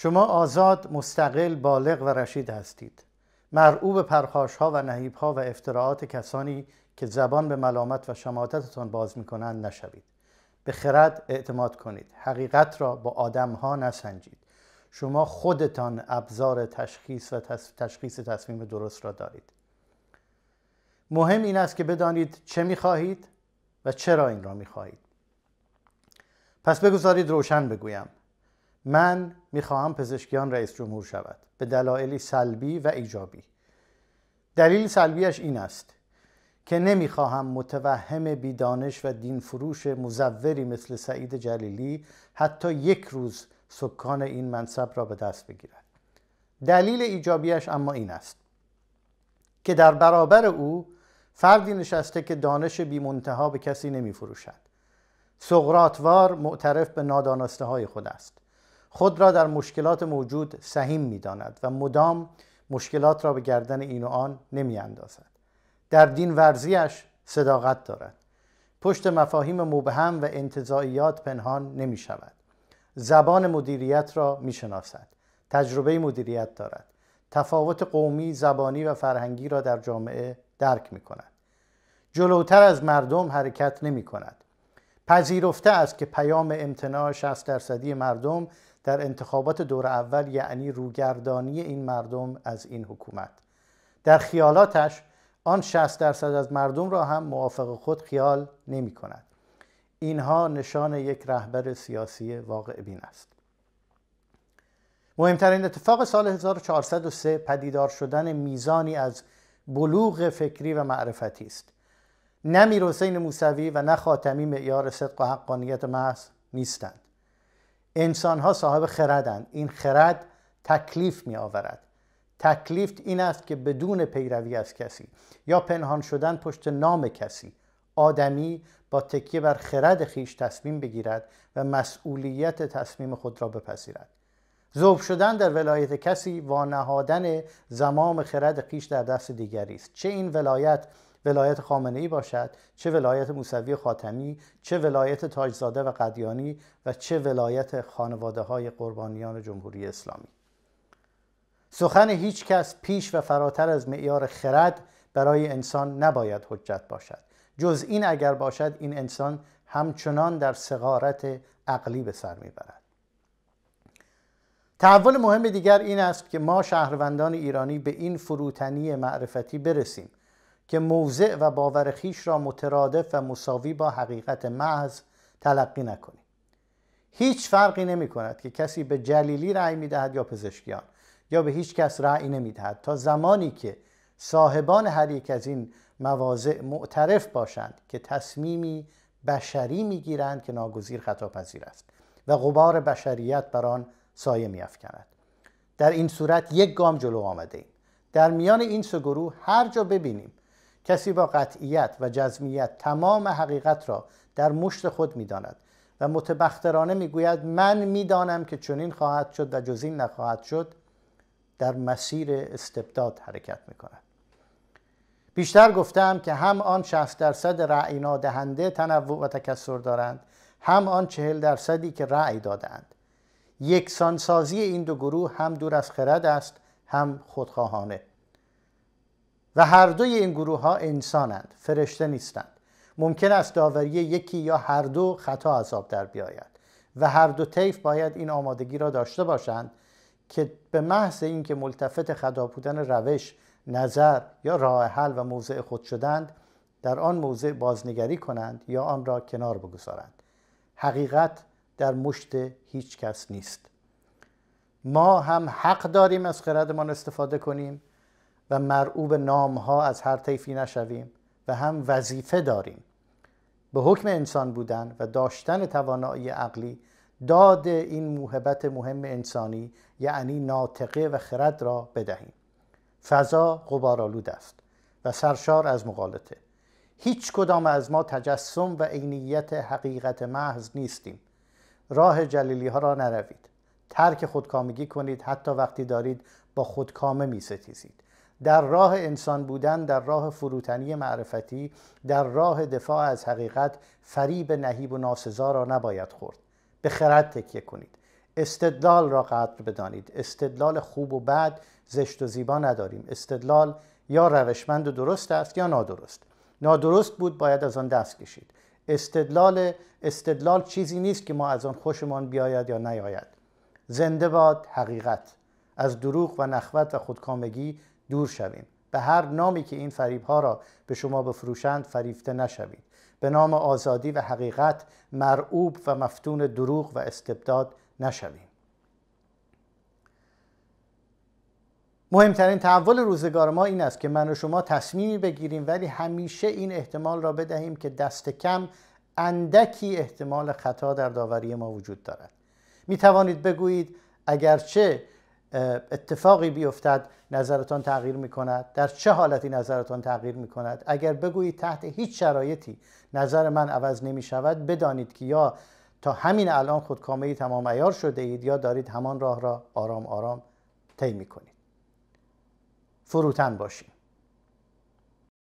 شما آزاد، مستقل، بالغ و رشید هستید. مرعوب پرخاش ها و نهیب ها و افتراعات کسانی که زبان به ملامت و شماتتتان باز می کنند نشوید. به خرد اعتماد کنید. حقیقت را با آدم ها نسنجید. شما خودتان ابزار تشخیص و تشخیص تصمیم درست را دارید. مهم این است که بدانید چه می خواهید و چرا این را می خواهید. پس بگذارید روشن بگویم. من میخواهم پزشکیان رئیس جمهور شود به دلایلی سلبی و ایجابی دلیل سلبیش این است که نمیخواهم متوهم بیدانش و دین فروش مزوری مثل سعید جلیلی حتی یک روز سکان این منصب را به دست بگیرد دلیل ایجابیش اما این است که در برابر او فردی نشسته که دانش بیمنتها به کسی نمیفروشد سقراطوار معترف به نادانسته های خود است خود را در مشکلات موجود سهیم می داند و مدام مشکلات را به گردن این و آن نمی اندازد. در دین ورزیش صداقت دارد. پشت مفاهیم مبهم و انتظاییات پنهان نمی شود. زبان مدیریت را می شناسد. تجربه مدیریت دارد. تفاوت قومی، زبانی و فرهنگی را در جامعه درک می کند. جلوتر از مردم حرکت نمی کند. پذیرفته است که پیام امتناع 60 درصدی مردم در انتخابات دور اول یعنی روگردانی این مردم از این حکومت در خیالاتش آن 60 درصد از مردم را هم موافق خود خیال نمی کند. اینها نشان یک رهبر سیاسی واقع بین است. مهمترین اتفاق سال 1403 پدیدار شدن میزانی از بلوغ فکری و معرفتی است. نه حسین موسوی و نه خاتمی معیار صدق و حقانیت محض نیستند. انسان ها صاحب خردند این خرد تکلیف می آورد تکلیف این است که بدون پیروی از کسی یا پنهان شدن پشت نام کسی آدمی با تکیه بر خرد خیش تصمیم بگیرد و مسئولیت تصمیم خود را بپذیرد ذوب شدن در ولایت کسی و نهادن زمام خرد خیش در دست دیگری است چه این ولایت ولایت خامنه ای باشد چه ولایت موسوی خاتمی چه ولایت تاجزاده و قدیانی و چه ولایت خانواده های قربانیان جمهوری اسلامی سخن هیچ کس پیش و فراتر از معیار خرد برای انسان نباید حجت باشد جز این اگر باشد این انسان همچنان در سغارت عقلی به سر میبرد تحول مهم دیگر این است که ما شهروندان ایرانی به این فروتنی معرفتی برسیم که موضع و باور خیش را مترادف و مساوی با حقیقت محض تلقی نکنیم هیچ فرقی نمی کند که کسی به جلیلی رأی می دهد یا پزشکیان یا به هیچ کس رأی نمی دهد تا زمانی که صاحبان هر یک از این مواضع معترف باشند که تصمیمی بشری گیرند که ناگزیر پذیر است و غبار بشریت بر آن سایه افکند. در این صورت یک گام جلو آمده ایم در میان این سه گروه هر جا ببینیم کسی با قطعیت و جزمیت تمام حقیقت را در مشت خود میداند و متبخترانه گوید من میدانم که چنین خواهد شد و جزین نخواهد شد در مسیر استبداد حرکت میکند بیشتر گفتم که هم آن 60 درصد رأی نادهنده تنوع و تکسر دارند هم آن 40 درصدی که رأی دادند سانسازی این دو گروه هم دور از خرد است هم خودخواهانه و هر دوی این گروه ها انسانند فرشته نیستند ممکن است داوری یکی یا هر دو خطا عذاب در بیاید و هر دو طیف باید این آمادگی را داشته باشند که به محض اینکه ملتفت خطا بودن روش نظر یا راه حل و موضع خود شدند در آن موضع بازنگری کنند یا آن را کنار بگذارند حقیقت در مشت هیچ کس نیست ما هم حق داریم از خردمان استفاده کنیم و مرعوب نام ها از هر طیفی نشویم و هم وظیفه داریم به حکم انسان بودن و داشتن توانایی عقلی داد این موهبت مهم انسانی یعنی ناطقه و خرد را بدهیم فضا غبارآلود است و سرشار از مغالطه هیچ کدام از ما تجسم و عینیت حقیقت محض نیستیم راه جلیلی ها را نروید ترک خودکامگی کنید حتی وقتی دارید با خودکامه می ستیزید در راه انسان بودن در راه فروتنی معرفتی در راه دفاع از حقیقت فریب نهیب و ناسزا را نباید خورد به خرد تکیه کنید استدلال را قدر بدانید استدلال خوب و بد زشت و زیبا نداریم استدلال یا روشمند و درست است یا نادرست نادرست بود باید از آن دست کشید استدلال استدلال چیزی نیست که ما از آن خوشمان بیاید یا نیاید زنده باد حقیقت از دروغ و نخوت و خودکامگی دور شویم به هر نامی که این فریب ها را به شما بفروشند فریفته نشوید به نام آزادی و حقیقت مرعوب و مفتون دروغ و استبداد نشویم مهمترین تحول روزگار ما این است که من و شما تصمیمی بگیریم ولی همیشه این احتمال را بدهیم که دست کم اندکی احتمال خطا در داوری ما وجود دارد می توانید بگویید اگرچه اتفاقی بیفتد نظرتان تغییر می کند در چه حالتی نظرتان تغییر می کند اگر بگویید تحت هیچ شرایطی نظر من عوض نمی شود بدانید که یا تا همین الان خود ای تمام ایار شده اید یا دارید همان راه را آرام آرام طی می کنید فروتن باشید